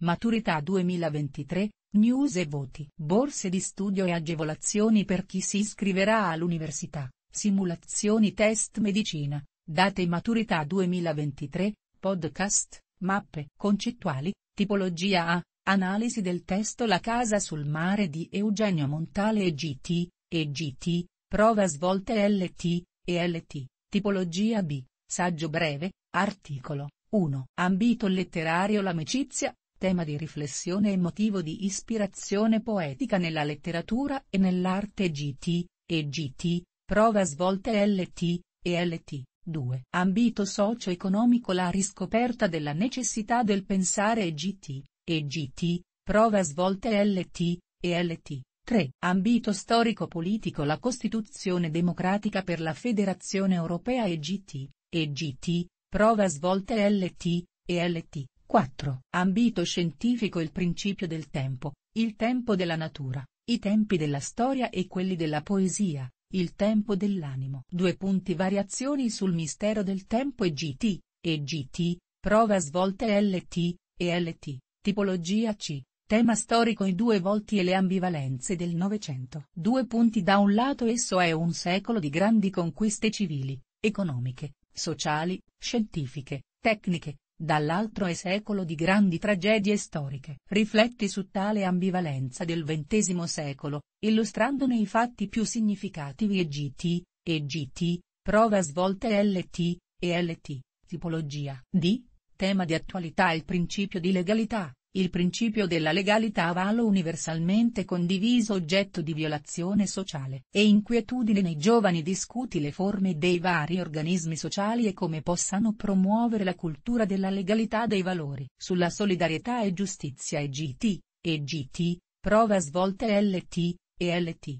Maturità 2023, news e voti. Borse di studio e agevolazioni per chi si iscriverà all'università, simulazioni test medicina, date maturità 2023, podcast, mappe concettuali, tipologia A, analisi del testo La casa sul mare di Eugenio Montale e GT, e GT, prova svolte LT, e LT, tipologia B, saggio breve, articolo. 1. Ambito letterario L'amicizia, tema di riflessione e motivo di ispirazione poetica nella letteratura e nell'arte GT, e GT, prova svolte LT, e LT. 2. Ambito socio-economico La riscoperta della necessità del pensare e GT, e GT, prova svolte LT, e LT. 3. Ambito storico-politico La Costituzione democratica per la Federazione Europea e GT, e GT, prova svolte LT, e LT. 4. Ambito scientifico Il principio del tempo, il tempo della natura, i tempi della storia e quelli della poesia, il tempo dell'animo. 2. Variazioni sul mistero del tempo e GT, e GT, prova svolte LT, e LT, tipologia C. Tema storico i due volti e le ambivalenze del Novecento. Due punti da un lato esso è un secolo di grandi conquiste civili, economiche, sociali, scientifiche, tecniche, dall'altro è secolo di grandi tragedie storiche. Rifletti su tale ambivalenza del XX secolo, illustrandone i fatti più significativi e GT, e GT, prova svolte LT, e LT, tipologia. D. Tema di attualità Il principio di legalità, il principio della legalità avalo universalmente condiviso oggetto di violazione sociale e inquietudine nei giovani discuti le forme dei vari organismi sociali e come possano promuovere la cultura della legalità dei valori. Sulla solidarietà e giustizia EGT, EGT, prova svolte LT, ELT.